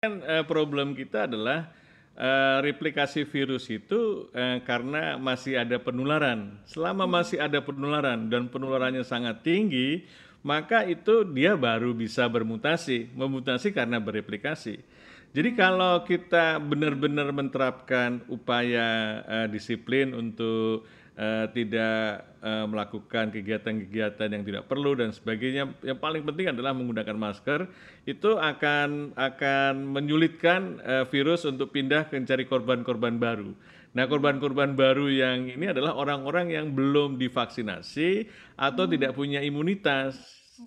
kan uh, problem kita adalah uh, replikasi virus itu uh, karena masih ada penularan. Selama hmm. masih ada penularan dan penularannya sangat tinggi, maka itu dia baru bisa bermutasi, memutasi karena bereplikasi. Jadi hmm. kalau kita benar-benar menerapkan upaya uh, disiplin untuk uh, tidak uh, melakukan kegiatan-kegiatan yang tidak perlu dan sebagainya. Yang paling penting adalah menggunakan masker. Itu akan akan menyulitkan uh, virus untuk pindah ke mencari korban-korban baru. Nah, korban-korban baru yang ini adalah orang-orang yang belum divaksinasi atau hmm. tidak punya imunitas.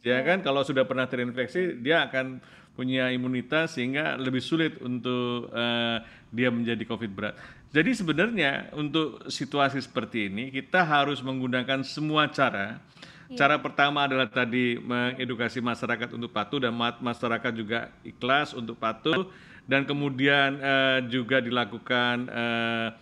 Okay. Ya kan kalau sudah pernah terinfeksi dia akan punya imunitas sehingga lebih sulit untuk uh, dia menjadi COVID berat. Jadi sebenarnya untuk situasi seperti ini kita harus menggunakan semua cara. Iya. Cara pertama adalah tadi mengedukasi masyarakat untuk patuh dan masyarakat juga ikhlas untuk patuh dan kemudian uh, juga dilakukan uh,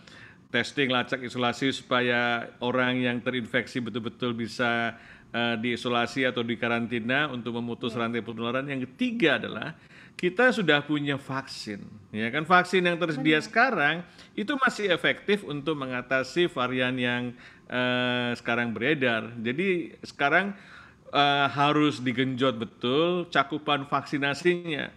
testing lacak isolasi supaya orang yang terinfeksi betul-betul bisa uh, diisolasi atau di karantina untuk memutus hmm. rantai penularan. Yang ketiga adalah kita sudah punya vaksin, ya kan? Vaksin yang tersedia Benar. sekarang itu masih efektif untuk mengatasi varian yang uh, sekarang beredar. Jadi sekarang uh, harus digenjot betul cakupan vaksinasinya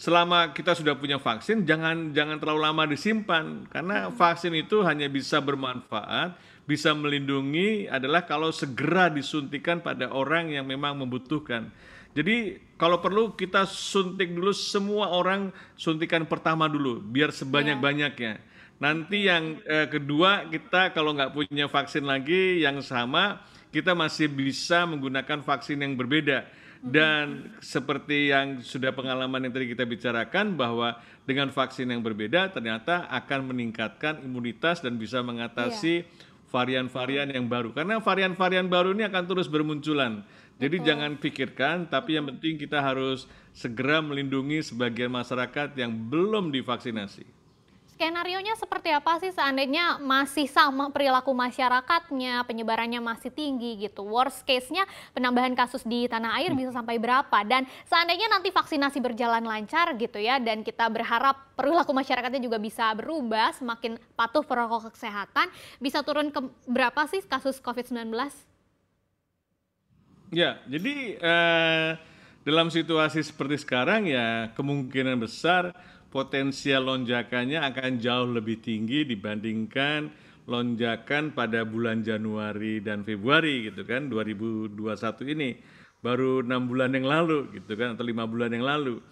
selama kita sudah punya vaksin jangan jangan terlalu lama disimpan karena hmm. vaksin itu hanya bisa bermanfaat, bisa melindungi adalah kalau segera disuntikan pada orang yang memang membutuhkan. Jadi kalau perlu kita suntik dulu semua orang suntikan pertama dulu biar sebanyak-banyaknya. Ya. Nanti yang eh, kedua kita kalau nggak punya vaksin lagi yang sama kita masih bisa menggunakan vaksin yang berbeda dan seperti yang sudah pengalaman yang tadi kita bicarakan bahwa dengan vaksin yang berbeda ternyata akan meningkatkan imunitas dan bisa mengatasi iya. varian-varian yang baru. Karena varian-varian baru ini akan terus bermunculan. Jadi Betul. jangan pikirkan, tapi yang penting kita harus segera melindungi sebagian masyarakat yang belum divaksinasi skenario nya seperti apa sih seandainya masih sama perilaku masyarakatnya, penyebarannya masih tinggi gitu. Worst case-nya penambahan kasus di tanah air bisa sampai berapa? Dan seandainya nanti vaksinasi berjalan lancar gitu ya dan kita berharap perilaku masyarakatnya juga bisa berubah, semakin patuh protokol kesehatan, bisa turun ke berapa sih kasus COVID-19? Ya, jadi Uh... Dalam situasi seperti sekarang ya kemungkinan besar potensial lonjakannya akan jauh lebih tinggi dibandingkan lonjakan pada bulan Januari dan Februari gitu kan 2021 ini baru enam bulan yang lalu gitu kan atau lima bulan yang lalu.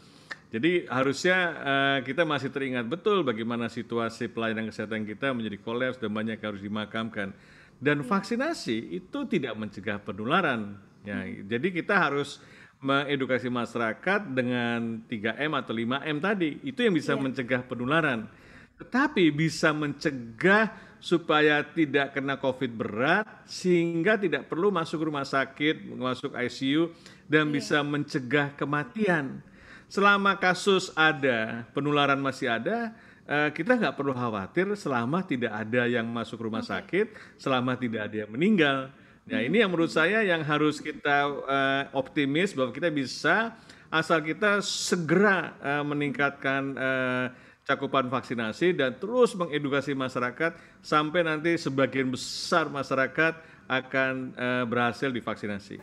Jadi harusnya uh, kita masih teringat betul bagaimana situasi pelayanan kesehatan kita menjadi kolaps dan banyak harus dimakamkan. Dan iya. vaksinasi itu tidak mencegah penularan. Ya, hmm. jadi kita harus mengedukasi masyarakat dengan 3M atau 5M tadi. Itu yang bisa yeah. mencegah penularan. Tetapi bisa mencegah supaya tidak kena COVID berat sehingga tidak perlu masuk rumah sakit, masuk ICU dan yeah. bisa mencegah kematian. Selama kasus ada, penularan masih ada, eh, kita nggak perlu khawatir selama tidak ada yang masuk rumah sakit, selama tidak ada yang meninggal. Ya ini yang menurut saya yang harus kita uh, optimis bahwa kita bisa asal kita segera uh, meningkatkan uh, cakupan vaksinasi dan terus mengedukasi masyarakat sampai nanti sebagian besar masyarakat akan uh, berhasil divaksinasi.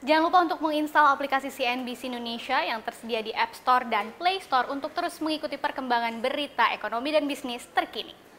Jangan lupa untuk menginstal aplikasi CNBC Indonesia yang tersedia di App Store dan Play Store untuk terus mengikuti perkembangan berita ekonomi dan bisnis terkini.